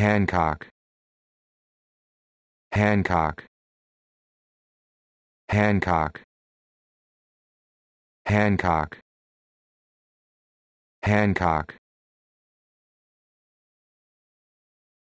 Hancock Hancock Hancock Hancock Hancock